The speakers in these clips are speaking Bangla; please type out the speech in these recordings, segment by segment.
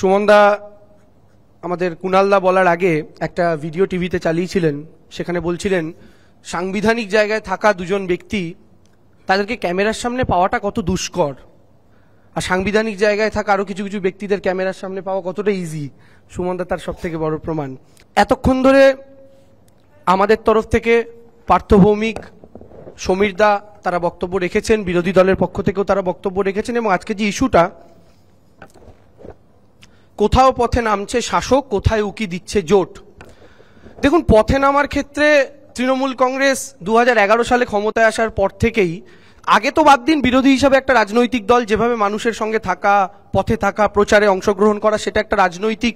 সুমনদা আমাদের কুণালদা বলার আগে একটা ভিডিও টিভিতে চালিয়েছিলেন সেখানে বলছিলেন সাংবিধানিক জায়গায় থাকা দুজন ব্যক্তি তাদেরকে ক্যামেরার সামনে পাওয়াটা কত দুষ্কর আর সাংবিধানিক জায়গায় থাকা আরও কিছু কিছু ব্যক্তিদের ক্যামেরার সামনে পাওয়া কতটা ইজি সুমনদা তার সব থেকে বড় প্রমাণ এতক্ষণ ধরে আমাদের তরফ থেকে পার্থভৌমিক সমীরদা তারা বক্তব্য রেখেছেন বিরোধী দলের পক্ষ থেকেও তারা বক্তব্য রেখেছেন এবং আজকে যে ইস্যুটা কোথাও পথে নামছে শাসক কোথায় উকি দিচ্ছে জোট দেখুন পথে নামার ক্ষেত্রে তৃণমূল কংগ্রেস দু সালে ক্ষমতায় আসার পর থেকেই আগে তো বাদ দিন বিরোধী হিসাবে একটা রাজনৈতিক দল যেভাবে মানুষের সঙ্গে থাকা পথে থাকা প্রচারে অংশগ্রহণ করা সেটা একটা রাজনৈতিক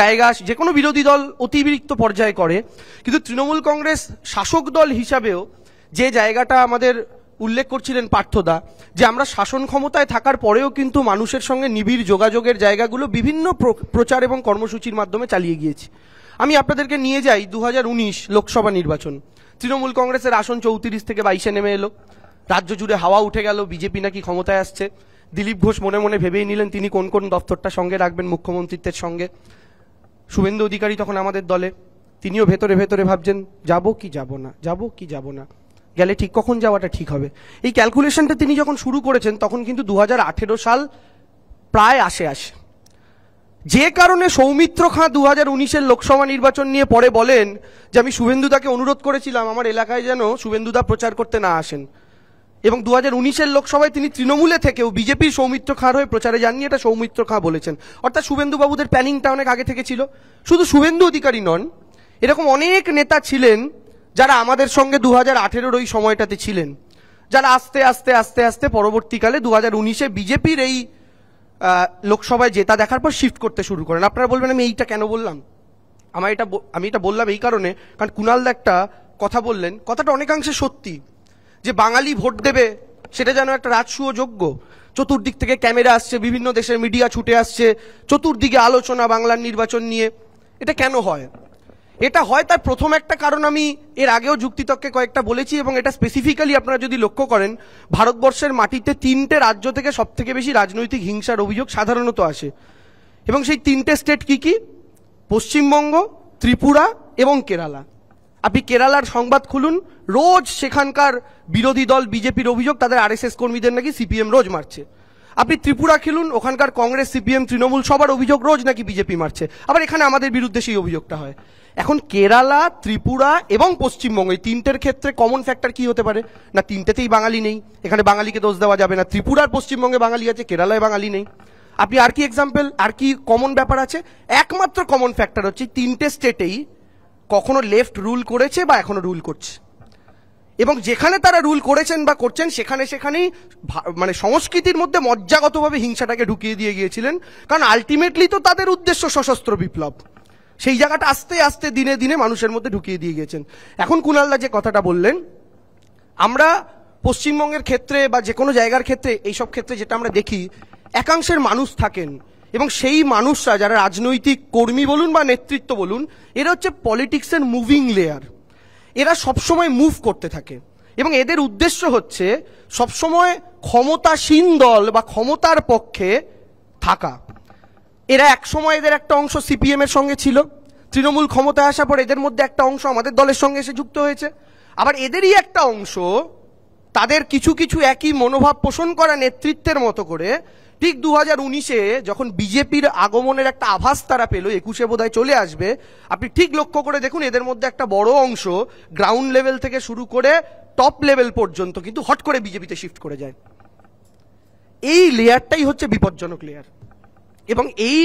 জায়গা যে কোনো বিরোধী দল অতিরিক্ত পর্যায়ে করে কিন্তু তৃণমূল কংগ্রেস শাসক দল হিসাবেও যে জায়গাটা আমাদের উল্লেখ করছিলেন পার্থদা যে আমরা শাসন ক্ষমতায় থাকার পরেও কিন্তু মানুষের সঙ্গে নিবিড় যোগাযোগের জায়গাগুলো বিভিন্ন প্রচার এবং কর্মসূচির মাধ্যমে চালিয়ে গিয়েছি আমি আপনাদেরকে নিয়ে যাই দু লোকসভা নির্বাচন তৃণমূল কংগ্রেসের আসন চৌত্রিশ থেকে বাইশে নেমে এলো রাজ্য জুড়ে হাওয়া উঠে গেল বিজেপি নাকি ক্ষমতায় আসছে দিলীপ ঘোষ মনে মনে ভেবেই নিলেন তিনি কোন কোন দপ্তরটা সঙ্গে রাখবেন মুখ্যমন্ত্রীত্বের সঙ্গে শুভেন্দু অধিকারী তখন আমাদের দলে তিনিও ভেতরে ভেতরে ভাবছেন যাব কি যাব না যাব কি যাব না গেলে ঠিক কখন যাওয়াটা ঠিক হবে এই ক্যালকুলেশনটা তিনি যখন শুরু করেছেন তখন কিন্তু দু হাজার সাল প্রায় আসে আসে যে কারণে সৌমিত্র খাঁ দু হাজার উনিশের লোকসভা নির্বাচন নিয়ে পরে বলেন যে আমি শুভেন্দুদাকে অনুরোধ করেছিলাম আমার এলাকায় যেন শুভেন্দুদা প্রচার করতে না আসেন এবং দু হাজার উনিশের লোকসভায় তিনি তৃণমূলে থেকেও বিজেপির সৌমিত্র খাঁর হয়ে প্রচারে যাননি এটা সৌমিত্র খাঁ বলেছেন অর্থাৎ শুভেন্দুবাবুদের প্ল্যানিংটা অনেক আগে থেকে ছিল শুধু শুভেন্দু অধিকারী নন এরকম অনেক নেতা ছিলেন যারা আমাদের সঙ্গে দু হাজার আঠেরোর ওই সময়টাতে ছিলেন যারা আস্তে আস্তে আস্তে আস্তে পরবর্তীকালে দু হাজার উনিশে বিজেপির এই লোকসভায় জেতা দেখার পর শিফট করতে শুরু করেন আপনারা বলবেন আমি এইটা কেন বললাম আমার এটা আমি এটা বললাম এই কারণে কারণ কুণালদা একটা কথা বললেন কথাটা অনেকাংশে সত্যি যে বাঙালি ভোট দেবে সেটা যেন একটা রাজসূয় যোগ্য চতুর্দিক থেকে ক্যামেরা আসছে বিভিন্ন দেশের মিডিয়া ছুটে আসছে চতুর্দিকে আলোচনা বাংলার নির্বাচন নিয়ে এটা কেন হয় এটা হয় তার প্রথম একটা কারণ আমি এর আগেও যুক্তিতককে কয়েকটা বলেছি এবং এটা স্পেসিফিক্যালি আপনারা যদি লক্ষ্য করেন ভারতবর্ষের মাটিতে তিনটে রাজ্য থেকে সব থেকে বেশি রাজনৈতিক হিংসার অভিযোগ সাধারণত আসে এবং সেই তিনটে স্টেট কি কি পশ্চিমবঙ্গ ত্রিপুরা এবং কেরালা আপনি কেরালার সংবাদ খুলুন রোজ সেখানকার বিরোধী দল বিজেপির অভিযোগ তাদের আরএসএস কর্মীদের নাকি সিপিএম রোজ মারছে আপনি ত্রিপুরা খেলুন ওখানকার কংগ্রেস সিপিএম তৃণমূল সবার অভিযোগ রোজ নাকি বিজেপি মারছে আবার এখানে আমাদের বিরুদ্ধে সেই অভিযোগটা হয় এখন কেরালা ত্রিপুরা এবং পশ্চিমবঙ্গ এই তিনটের ক্ষেত্রে কমন ফ্যাক্টর কি হতে পারে না তিনটেতেই বাঙালি নেই এখানে বাঙালিকে দোষ দেওয়া যাবে না ত্রিপুরার পশ্চিমবঙ্গে বাঙালি আছে কেরালায় বাঙালি নেই আপনি আর কি এক্সাম্পল আর কি কমন ব্যাপার আছে একমাত্র কমন ফ্যাক্টর হচ্ছে তিনটে স্টেটেই কখনো লেফট রুল করেছে বা এখনো রুল করছে এবং যেখানে তারা রুল করেছেন বা করছেন সেখানে সেখানেই মানে সংস্কৃতির মধ্যে মজ্জাগতভাবে হিংসাটাকে ঢুকিয়ে দিয়ে গিয়েছিলেন কারণ আলটিমেটলি তো তাদের উদ্দেশ্য সশস্ত্র বিপ্লব সেই জায়গাটা আস্তে আস্তে দিনে দিনে মানুষের মধ্যে ঢুকিয়ে দিয়ে গিয়েছেন এখন কুনালদা যে কথাটা বললেন আমরা পশ্চিমবঙ্গের ক্ষেত্রে বা যে কোনো জায়গার ক্ষেত্রে এইসব ক্ষেত্রে যেটা আমরা দেখি একাংশের মানুষ থাকেন এবং সেই মানুষরা যারা রাজনৈতিক কর্মী বলুন বা নেতৃত্ব বলুন এরা হচ্ছে পলিটিক্সের মুভিং লেয়ার এরা সবসময় মুভ করতে থাকে এবং এদের উদ্দেশ্য হচ্ছে সবসময় ক্ষমতাসীন দল বা ক্ষমতার পক্ষে থাকা এরা একসময় এদের একটা অংশ সিপিএম এর সঙ্গে ছিল তৃণমূল ক্ষমতায় আসার পর এদের মধ্যে একটা অংশ আমাদের দলের সঙ্গে এসে যুক্ত হয়েছে আবার এদেরই একটা অংশ তাদের কিছু কিছু একই মনোভাব পোষণ করা নেতৃত্বের মতো করে ঠিক দু হাজার উনিশে যখন বিজেপির আগমনের একটা আভাস তারা পেল একুশে বোধহয় চলে আসবে আপনি ঠিক লক্ষ্য করে দেখুন এদের মধ্যে একটা বড় অংশ গ্রাউন্ড লেভেল থেকে শুরু করে টপ লেভেল পর্যন্ত কিন্তু হট করে বিজেপিতে শিফট করে যায় এই লেয়ারটাই হচ্ছে বিপজ্জনক লেয়ার এবং এই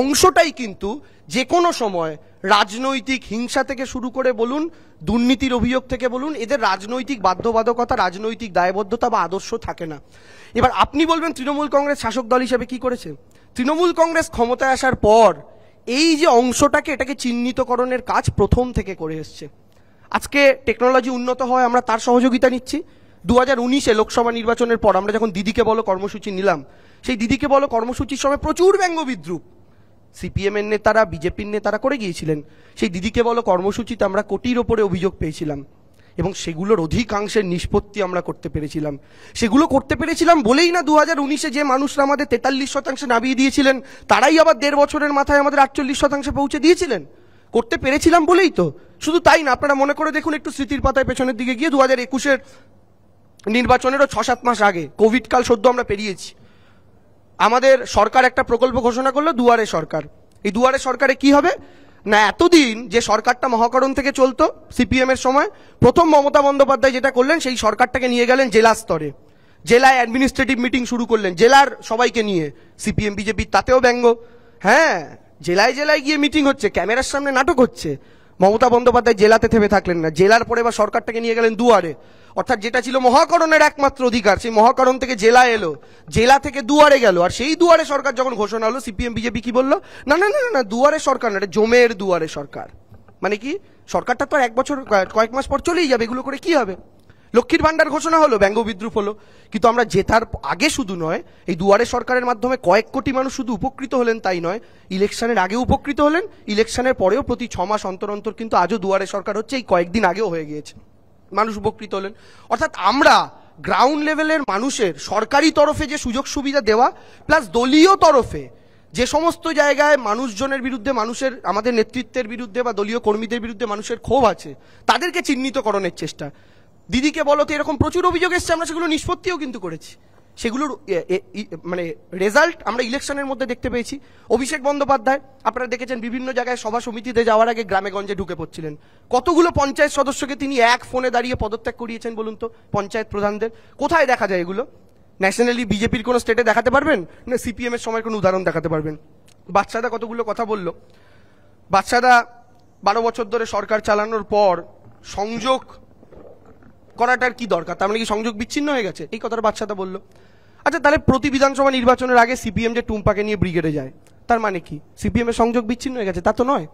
অংশটাই কিন্তু যে কোনো সময় রাজনৈতিক হিংসা থেকে শুরু করে বলুন দুর্নীতির অভিযোগ থেকে বলুন এদের রাজনৈতিক বাধ্যবাধকতা রাজনৈতিক দায়বদ্ধতা বা আদর্শ থাকে না এবার আপনি বলবেন তৃণমূল কংগ্রেস শাসক দল হিসেবে কি করেছে তৃণমূল কংগ্রেস ক্ষমতায় আসার পর এই যে অংশটাকে এটাকে চিহ্নিতকরণের কাজ প্রথম থেকে করে এসছে আজকে টেকনোলজি উন্নত হয় আমরা তার সহযোগিতা নিচ্ছি দু হাজার উনিশে লোকসভা নির্বাচনের পর আমরা যখন দিদিকে বলো কর্মসূচি নিলাম সেই দিদিকে বলো কর্মসূচির সময় প্রচুর ব্যঙ্গ বিদ্রুপ সিপিএমের নেতারা বিজেপির নেতারা করে গিয়েছিলেন সেই দিদিকে বলো কর্মসূচিতে আমরা কোটির ওপরে অভিযোগ পেয়েছিলাম এবং সেগুলোর অধিকাংশের নিষ্পত্তি আমরা করতে পেরেছিলাম সেগুলো করতে পেরেছিলাম বলেই না দু হাজার উনিশে যে মানুষরা আমাদের তেতাল্লিশ শতাংশে নামিয়ে দিয়েছিলেন তারাই আবার দেড় বছরের মাথায় আমাদের আটচল্লিশ শতাংশে পৌঁছে দিয়েছিলেন করতে পেরেছিলাম বলেই তো শুধু তাই না আপনারা মনে করে দেখুন একটু স্মৃতির পাতায় পেছনের দিকে গিয়ে দু হাজার একুশের নির্বাচনেরও ছ সাত মাস আগে কোভিডকাল সদ্য আমরা পেরিয়েছি আমাদের সরকার একটা প্রকল্প ঘোষণা করলো দুয়ারে সরকার এই দুয়ারে সরকারে কি হবে না এতদিন যে সরকারটা মহাকরণ থেকে চলতো সিপিএম এর সময় প্রথম মমতা বন্দ্যোপাধ্যায় যেটা করলেন সেই সরকারটাকে নিয়ে গেলেন জেলা স্তরে জেলায় অ্যাডমিনিস্ট্রেটিভ মিটিং শুরু করলেন জেলার সবাইকে নিয়ে সিপিএম বিজেপি তাতেও ব্যঙ্গ হ্যাঁ জেলায় জেলায় গিয়ে মিটিং হচ্ছে ক্যামেরার সামনে নাটক হচ্ছে মমতা বন্দ্যোপাধ্যায় জেলাতে থেমে থাকলেন না জেলার পরে বা সরকারটাকে নিয়ে গেলেন দুয়ারে অর্থাৎ যেটা ছিল মহাকরণের একমাত্র অধিকার সেই মহাকরণ থেকে জেলা এলো জেলা থেকে দুয়ারে গেল আর সেই দুয়ারে সরকার যখন ঘোষণা হলো সিপিএম বিজেপি কি বললো না না না না দুয়ারে সরকার না জমের দুয়ারে সরকার মানে কি সরকারটা তো এক বছর কয়েক মাস পর চলেই যাবে এগুলো করে কি হবে লক্ষ্মীর ভাণ্ডার ঘোষণা হলো ব্যঙ্গ বিদ্রুপ হলো কিন্তু আমরা জেতার আগে শুধু নয় এই দুয়ারে সরকারের মাধ্যমে কয়েক কোটি মানুষ শুধু উপকৃত হলেন তাই নয় ইলেকশনের আগে উপকৃত হলেন ইলেকশনের পরেও প্রতি ছ মাস অন্তর অন্তর কিন্তু আজও দুয়ারে সরকার হচ্ছে এই কয়েকদিন আগেও হয়ে গিয়েছে মানুষ উপকৃত হলেন অর্থাৎ আমরা গ্রাউন্ড লেভেলের মানুষের সরকারি তরফে যে সুযোগ সুবিধা দেওয়া প্লাস দলীয় তরফে যে সমস্ত জায়গায় মানুষজনের বিরুদ্ধে মানুষের আমাদের নেতৃত্বের বিরুদ্ধে বা দলীয় কর্মীদের বিরুদ্ধে মানুষের ক্ষোভ আছে তাদেরকে চিহ্নিতকরণের চেষ্টা দিদিকে বলো তো এরকম প্রচুর অভিযোগ এসছে আমরা সেগুলো নিষ্পত্তিও কিন্তু করেছি সেগুলোর মানে রেজাল্ট আমরা ইলেকশনের মধ্যে দেখতে পেয়েছি অভিষেক বন্দ্যোপাধ্যায় আপনারা দেখেছেন বিভিন্ন জায়গায় সভা সমিতিতে যাওয়ার আগে গ্রামে গঞ্জে ঢুকে পড়ছিলেন কতগুলো পঞ্চায়েত সদস্যকে তিনি এক ফোনে দাঁড়িয়ে পদত্যাগ করিয়েছেন বলুন তো পঞ্চায়েত প্রধানদের কোথায় দেখা যায় এগুলো ন্যাশনালি বিজেপির কোনো স্টেটে দেখাতে পারবেন না সিপিএম এর সময় কোনো উদাহরণ দেখাতে পারবেন বাচ্চাদা কতগুলো কথা বলল বাচ্চাদা বারো বছর ধরে সরকার চালানোর পর সংযোগ করাটার কি দরকার তার মানে কি সংযোগ বিচ্ছিন্ন হয়ে গেছে এই কথাটা বাচ্চাটা বললো আচ্ছা তাহলে প্রতি বিধানসভা নির্বাচনের আগে সিপিএম যে টুম্পাকে নিয়ে ব্রিগেডে যায় তার মানে কি সিপিএমের সংযোগ বিচ্ছিন্ন হয়ে গেছে তা তো নয়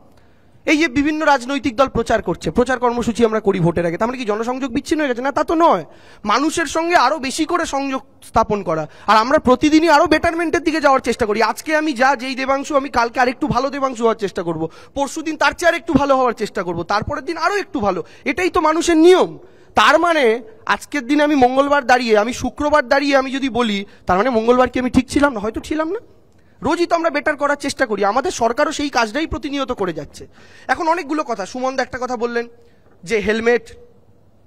এই যে বিভিন্ন রাজনৈতিক দল প্রচার করছে প্রচার কর্মসূচি আমরা করি ভোটের আগে তার মানে কি জনসংযোগ বিচ্ছিন্ন হয়ে গেছে না তা তো নয় মানুষের সঙ্গে আরও বেশি করে সংযোগ স্থাপন করা আর আমরা প্রতিদিনই আরও বেটারমেন্টের দিকে যাওয়ার চেষ্টা করি আজকে আমি যা যেই দেবাংশু আমি কালকে আরেকটু ভালো দেবাংশু হওয়ার চেষ্টা করব পরশু দিন তার চেয়ে আরেকটু ভালো হওয়ার চেষ্টা করব তারপরের দিন আরও একটু ভালো এটাই তো মানুষের নিয়ম তার মানে আজকের দিনে আমি মঙ্গলবার দাঁড়িয়ে আমি শুক্রবার দাঁড়িয়ে আমি যদি বলি তার মানে মঙ্গলবার কি আমি ঠিক ছিলাম না হয়তো ছিলাম না রোজই তো আমরা বেটার করার চেষ্টা করি আমাদের সরকারও সেই কাজটাই প্রতিনিয়ত করে যাচ্ছে এখন অনেকগুলো কথা সুমন্দা একটা কথা বললেন যে হেলমেট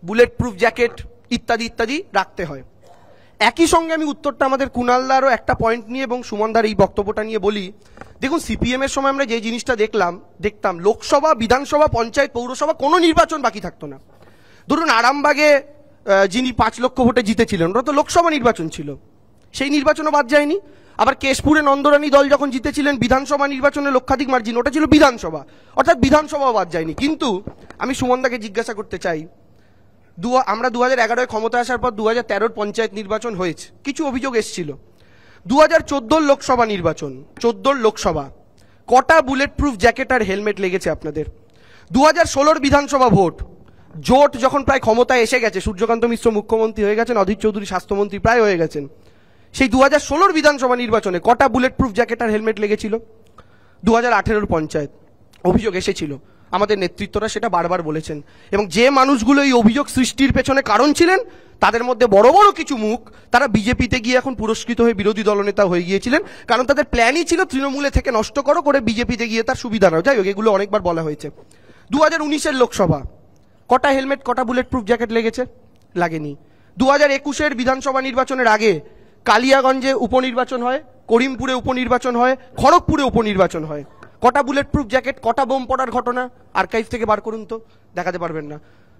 বুলেট প্রুফ জ্যাকেট ইত্যাদি ইত্যাদি রাখতে হয় একই সঙ্গে আমি উত্তরটা আমাদের কুনালদারও একটা পয়েন্ট নিয়ে এবং সুমনদার এই বক্তব্যটা নিয়ে বলি দেখুন সিপিএম এর সময় আমরা যে জিনিসটা দেখলাম দেখতাম লোকসভা বিধানসভা পঞ্চায়েত পৌরসভা কোনো নির্বাচন বাকি থাকতো না ধরুন আরামবাগে যিনি পাঁচ লক্ষ ভোটে জিতেছিলেন ওটা তো লোকসভা নির্বাচন ছিল সেই নির্বাচনও বাদ যায়নি আবার কেশপুরে নন্দরানী দল যখন জিতেছিলেন বিধানসভা নির্বাচনে লক্ষাধিক মার্জিন ওটা ছিল বিধানসভা অর্থাৎ বিধানসভাও বাদ যায়নি কিন্তু আমি সুমনদাকে জিজ্ঞাসা করতে চাই দু আমরা দু হাজার এগারোয় ক্ষমতা আসার পর দু হাজার তেরোর পঞ্চায়েত নির্বাচন হয়েছে কিছু অভিযোগ এসছিল দু হাজার চোদ্দোর লোকসভা নির্বাচন চোদ্দোর লোকসভা কটা বুলেট প্রুফ জ্যাকেট আর হেলমেট লেগেছে আপনাদের দু হাজার ষোলোর বিধানসভা ভোট জোট যখন প্রায় ক্ষমতায় এসে গেছে সূর্যকান্ত মিশ্র মুখ্যমন্ত্রী হয়ে গেছেন অধীর চৌধুরী স্বাস্থ্যমন্ত্রী প্রায় হয়ে গেছেন সেই দু হাজার ষোলোর বিধানসভা নির্বাচনে কটা বুলেট প্রুফ জ্যাকেট আর হেলমেট লেগেছিল দু হাজার আঠেরোর পঞ্চায়েত অভিযোগ এসেছিল আমাদের নেতৃত্বরা সেটা বারবার বলেছেন এবং যে মানুষগুলো এই অভিযোগ সৃষ্টির পেছনে কারণ ছিলেন তাদের মধ্যে বড় বড় কিছু মুখ তারা বিজেপিতে গিয়ে এখন পুরস্কৃত হয়ে বিরোধী দলনেতা হয়ে গিয়েছিলেন কারণ তাদের প্ল্যানই ছিল তৃণমূলে থেকে নষ্ট করো করে বিজেপিতে গিয়ে তার সুবিধা নাও যাই হোক এগুলো অনেকবার বলা হয়েছে দু হাজার উনিশের লোকসভা কটা হেলমেট কটা বুলেট প্রুফ জ্যাকেট লেগেছে লাগেনি দু হাজার একুশের বিধানসভা নির্বাচনের আগে কালিয়াগঞ্জে উপনির্বাচন হয় করিমপুরে উপনির্বাচন হয় খড়গপুরে উপনির্বাচন হয় কটা বুলেট প্রুফ জ্যাকেট কটা বোম পড়ার ঘটনা আর্কাইভ থেকে বার করুন তো দেখাতে পারবেন না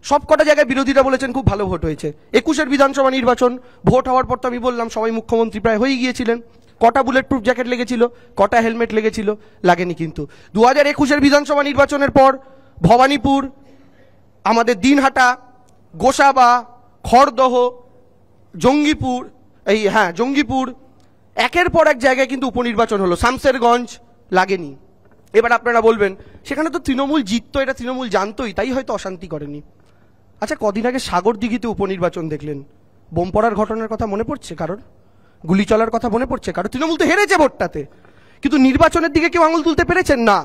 সব কটা জায়গায় বিরোধীরা বলেছেন খুব ভালো ভোট হয়েছে একুশের বিধানসভা নির্বাচন ভোট হওয়ার পর তো আমি বললাম সবাই মুখ্যমন্ত্রী প্রায় হয়ে গিয়েছিলেন কটা বুলেট প্রুফ জ্যাকেট লেগেছিল কটা হেলমেট লেগেছিল লাগেনি কিন্তু দু হাজার একুশের বিধানসভা নির্বাচনের পর ভবানীপুর আমাদের দিনহাটা গোসাবা খড়দহ জঙ্গিপুর এই হ্যাঁ জঙ্গিপুর একের পর এক জায়গায় কিন্তু উপনির্বাচন হলো শামসেরগঞ্জ লাগেনি এবার আপনারা বলবেন সেখানে তো তৃণমূল জিততো এটা তৃণমূল জানতোই তাই হয়তো অশান্তি করেনি আচ্ছা কদিন আগে সাগর দিঘিতে উপনির্বাচন দেখলেন বোম পড়ার ঘটনার কথা মনে পড়ছে কারোর গুলি চলার কথা মনে পড়ছে কারণ তৃণমূল তো হেরেছে ভোটটাতে কিন্তু নির্বাচনের দিকে কেউ আঙুল তুলতে পেরেছেন না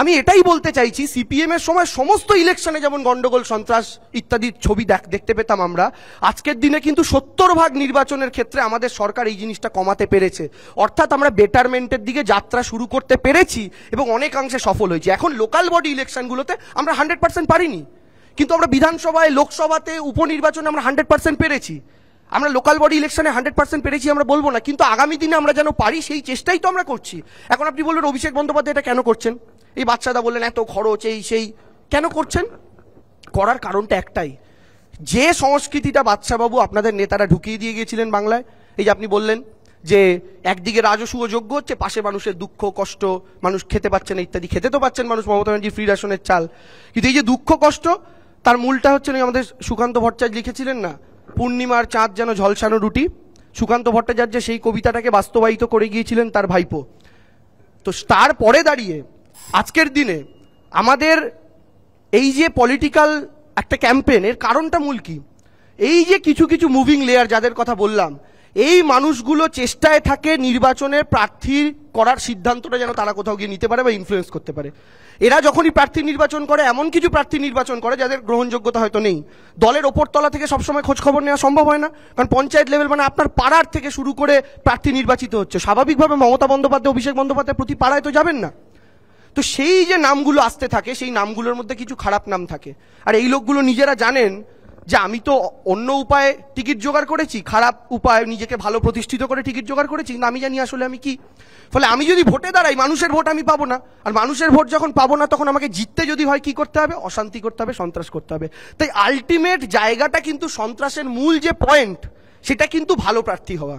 আমি এটাই বলতে চাইছি সিপিএম এর সময় সমস্ত ইলেকশনে যেমন গন্ডগোল সন্ত্রাস ইত্যাদির ছবি দেখতে পেতাম আমরা আজকের দিনে কিন্তু সত্তর ভাগ নির্বাচনের ক্ষেত্রে আমাদের সরকার এই জিনিসটা কমাতে পেরেছে অর্থাৎ আমরা বেটারমেন্টের দিকে যাত্রা শুরু করতে পেরেছি এবং অনেকাংশে সফল হয়েছি এখন লোকাল বডি ইলেকশনগুলোতে আমরা হান্ড্রেড পার্সেন্ট পারিনি কিন্তু আমরা বিধানসভায় লোকসভাতে উপনির্বাচনে আমরা হান্ড্রেড পার্সেন্ট পেরেছি আমরা লোকাল বডি ইলেকশনে হান্ড্রেড পার্সেন্ট পেরেছি আমরা বলবো না কিন্তু আগামী দিনে আমরা যেন পারি সেই চেষ্টাই তো আমরা করছি এখন আপনি বলবেন অভিষেক বন্দ্যোপাধ্যায় এটা কেন করছেন এই বাচ্চাদা বললেন এত খরচ এই সেই কেন করছেন করার কারণটা একটাই যে সংস্কৃতিটা বাবু আপনাদের নেতারা ঢুকিয়ে দিয়ে গিয়েছিলেন বাংলায় এই যে আপনি বললেন যে একদিকে রাজস্ব যোগ্য হচ্ছে পাশে মানুষের দুঃখ কষ্ট মানুষ খেতে পাচ্ছেন ইত্যাদি খেতে তো পাচ্ছেন মানুষ মমতা ব্যানার্জি ফ্রি রেশনের চাল কিন্তু এই যে দুঃখ কষ্ট তার মূলটা হচ্ছে আমাদের সুকান্ত ভট্টাচার্য লিখেছিলেন না পূর্ণিমার চাঁদ যেন ঝলসানো রুটি সুকান্ত ভট্টাচার্য সেই কবিতাটাকে বাস্তবায়িত করে গিয়েছিলেন তার ভাইপো তো তারপরে দাঁড়িয়ে আজকের দিনে আমাদের এই যে পলিটিক্যাল একটা ক্যাম্পেন এর কারণটা মূল কি এই যে কিছু কিছু মুভিং লেয়ার যাদের কথা বললাম এই মানুষগুলো চেষ্টায় থাকে নির্বাচনে প্রার্থী করার সিদ্ধান্তটা যেন তারা কোথাও গিয়ে নিতে পারে বা ইনফ্লুয়েস করতে পারে এরা যখনই প্রার্থী নির্বাচন করে এমন কিছু প্রার্থী নির্বাচন করে যাদের গ্রহণযোগ্যতা হয়তো নেই দলের ওপরতলা থেকে সবসময় খোঁজখবর নেওয়া সম্ভব হয় না কারণ পঞ্চায়েত লেভেল মানে আপনার পাড়ার থেকে শুরু করে প্রার্থী নির্বাচিত হচ্ছে স্বাভাবিকভাবে মমতা বন্দ্যোপাধ্যায় অভিষেক বন্দ্যোপাধ্যায় প্রতি পাড়ায় তো যাবেন না তো সেই যে নামগুলো আসতে থাকে সেই নামগুলোর মধ্যে কিছু খারাপ নাম থাকে আর এই লোকগুলো নিজেরা জানেন যে আমি তো অন্য উপায়ে টিকিট জোগাড় করেছি খারাপ উপায়ে নিজেকে ভালো প্রতিষ্ঠিত করে টিকিট জোগাড় করেছি কিন্তু আমি জানি আসলে আমি কি ফলে আমি যদি ভোটে দাঁড়াই মানুষের ভোট আমি পাবো না আর মানুষের ভোট যখন পাবো না তখন আমাকে জিততে যদি হয় কি করতে হবে অশান্তি করতে হবে সন্ত্রাস করতে হবে তাই আলটিমেট জায়গাটা কিন্তু সন্ত্রাসের মূল যে পয়েন্ট সেটা কিন্তু ভালো প্রার্থী হওয়া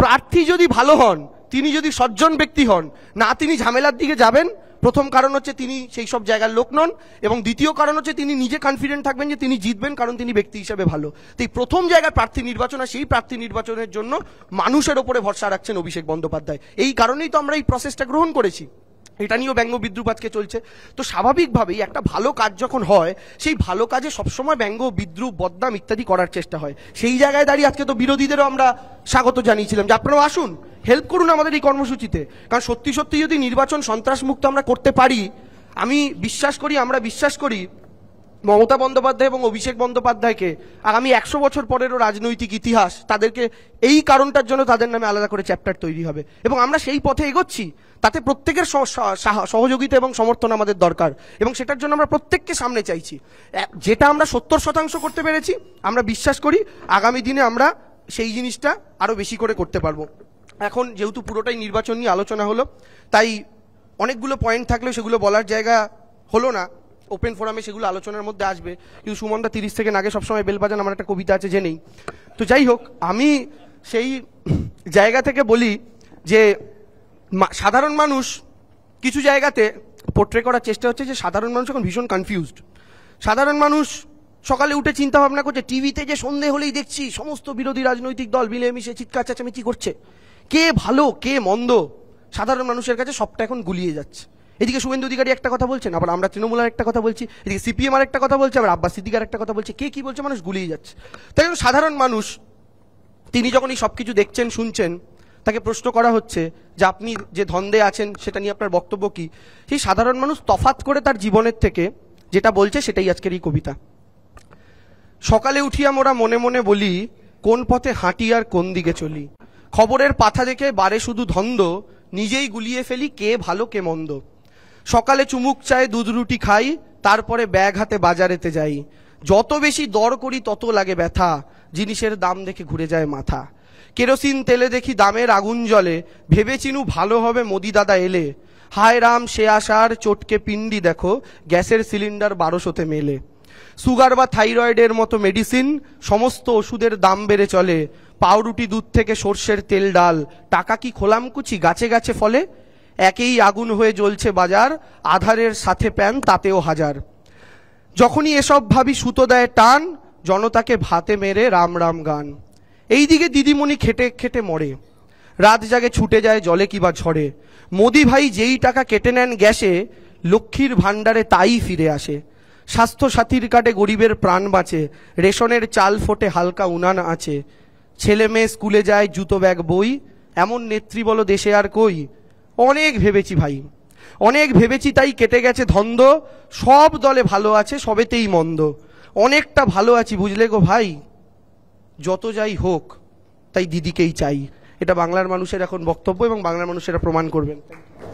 প্রার্থী যদি ভালো হন তিনি যদি সজ্জন ব্যক্তি হন না তিনি ঝামেলার দিকে যাবেন প্রথম কারণ হচ্ছে তিনি সেই সব জায়গার লোক নন এবং দ্বিতীয় কারণ হচ্ছে তিনি নিজে কনফিডেন্ট থাকবেন যে তিনি জিতবেন কারণ তিনি ব্যক্তি হিসাবে ভালো তো এই প্রথম জায়গার প্রার্থী নির্বাচন আর সেই প্রার্থী নির্বাচনের জন্য মানুষের ওপরে ভরসা রাখছেন অভিষেক বন্দ্যোপাধ্যায় এই কারণেই তো আমরা এই প্রসেসটা গ্রহণ করেছি এটা নিয়েও ব্যঙ্গ বিদ্রুপ আজকে চলছে তো স্বাভাবিকভাবেই একটা ভালো কাজ যখন হয় সেই ভালো কাজে সবসময় ব্যঙ্গ বিদ্রুপ বদনাম ইত্যাদি করার চেষ্টা হয় সেই জায়গায় দাঁড়িয়ে আজকে তো বিরোধীদেরও আমরা স্বাগত জানিয়েছিলাম যে আপনারাও আসুন হেল্প করুন আমাদের এই কর্মসূচিতে কারণ সত্যি সত্যি যদি নির্বাচন সন্ত্রাসমুক্ত আমরা করতে পারি আমি বিশ্বাস করি আমরা বিশ্বাস করি মমতা বন্দ্যোপাধ্যায় এবং অভিষেক বন্দ্যোপাধ্যায়কে আগামী একশো বছর পরেরও রাজনৈতিক ইতিহাস তাদেরকে এই কারণটার জন্য তাদের নামে আলাদা করে চ্যাপ্টার তৈরি হবে এবং আমরা সেই পথে এগোচ্ছি তাতে প্রত্যেকের সহযোগিতা এবং সমর্থন আমাদের দরকার এবং সেটার জন্য আমরা প্রত্যেককে সামনে চাইছি যেটা আমরা সত্তর শতাংশ করতে পেরেছি আমরা বিশ্বাস করি আগামী দিনে আমরা সেই জিনিসটা আরও বেশি করে করতে পারবো এখন যেহেতু পুরোটাই নির্বাচন নিয়ে আলোচনা হলো তাই অনেকগুলো পয়েন্ট থাকলেও সেগুলো বলার জায়গা হলো না ওপেন ফোরামে সেগুলো আলোচনার মধ্যে আসবে কিন্তু সুমনদা তিরিশ থেকে আগে সবসময় বেল বাজান আমার একটা কবিতা আছে জেনেই তো যাই হোক আমি সেই জায়গা থেকে বলি যে সাধারণ মানুষ কিছু জায়গাতে পোট্রে করার চেষ্টা হচ্ছে যে সাধারণ মানুষ এখন ভীষণ কনফিউজড সাধারণ মানুষ সকালে উঠে চিন্তা ভাবনা করছে টিভিতে যে সন্ধে হলেই দেখছি সমস্ত বিরোধী রাজনৈতিক দল মিলেমিশে চিৎকার চেঁচামেচি করছে কে ভালো কে মন্দ সাধারণ মানুষের কাছে সবটা এখন গুলিয়ে যাচ্ছে এদিকে শুভেন্দু অধিকারী একটা কথা বলছেন আবার আমরা তৃণমূল একটা কথা বলছি এদিকে সিপিএম আর একটা কথা বলছে আবার আব্বাস সিদ্দিকার একটা কথা বলছে কে কি বলছে মানুষ গুলিয়ে যাচ্ছে তাই জন্য সাধারণ মানুষ তিনি যখন এই সব কিছু দেখছেন শুনছেন তাকে প্রশ্ন করা হচ্ছে যে আপনি যে ধন্দে আছেন সেটা নিয়ে আপনার বক্তব্য কি সেই সাধারণ মানুষ তফাত করে তার জীবনের থেকে যেটা বলছে সেটাই আজকের এই কবিতা সকালে উঠিয়া মোরা মনে মনে বলি কোন পথে হাঁটি আর কোন দিকে চলি খবরের পাথা দেখে বারে শুধু ধন্দ নিজেই গুলিয়ে ফেলি কে ভালো কে মন্দ সকালে চুমুক চায় দুধ রুটি খাই তারপরে ব্যাগ হাতে বাজারেতে যাই যত বেশি দর করি তত লাগে ব্যথা জিনিসের দাম দেখে ঘুরে যায় মাথা কেরোসিন তেলে দেখি দামের আগুন জলে ভেবে চিনু ভালো হবে মোদি দাদা এলে হায় রাম সে আসার চটকে পিন্ডি দেখো গ্যাসের সিলিন্ডার বারোশোতে মেলে সুগার বা থাইরয়েডের মতো মেডিসিন সমস্ত ওষুধের দাম বেড়ে চলে পাউরুটি দুধ থেকে সর্ষের তেল ডাল টাকা কি খোলামকুচি গাছে গাছে ফলে একেই আগুন হয়ে জ্বলছে বাজার আধারের সাথে প্যান তাতেও হাজার যখনই এসব ভাবি সুতো দেয় টান জনতাকে ভাতে মেরে রাম রাম গান এই দিকে দিদিমণি খেটে খেটে মরে রাত জাগে ছুটে যায় জলে কিবা ঝরে মোদি ভাই যেই টাকা কেটে নেন গ্যাসে লক্ষ্মীর ভাণ্ডারে তাই ফিরে আসে স্বাস্থ্য সাথীর কাটে গরিবের প্রাণ বাঁচে রেশনের চাল ফোটে হালকা উনান আছে ছেলে মেয়ে স্কুলে যায় জুতো ব্যাগ বই এমন নেত্রী বলো দেশে আর কই অনেক ভেবেছি ভাই অনেক ভেবেছি তাই কেটে গেছে ধন্দ সব দলে ভালো আছে সবেতেই মন্দ অনেকটা ভালো আছি বুঝলে গো ভাই যত যাই হোক তাই দিদিকেই চাই এটা বাংলার মানুষের এখন বক্তব্য এবং বাংলার মানুষেরা প্রমাণ করবেন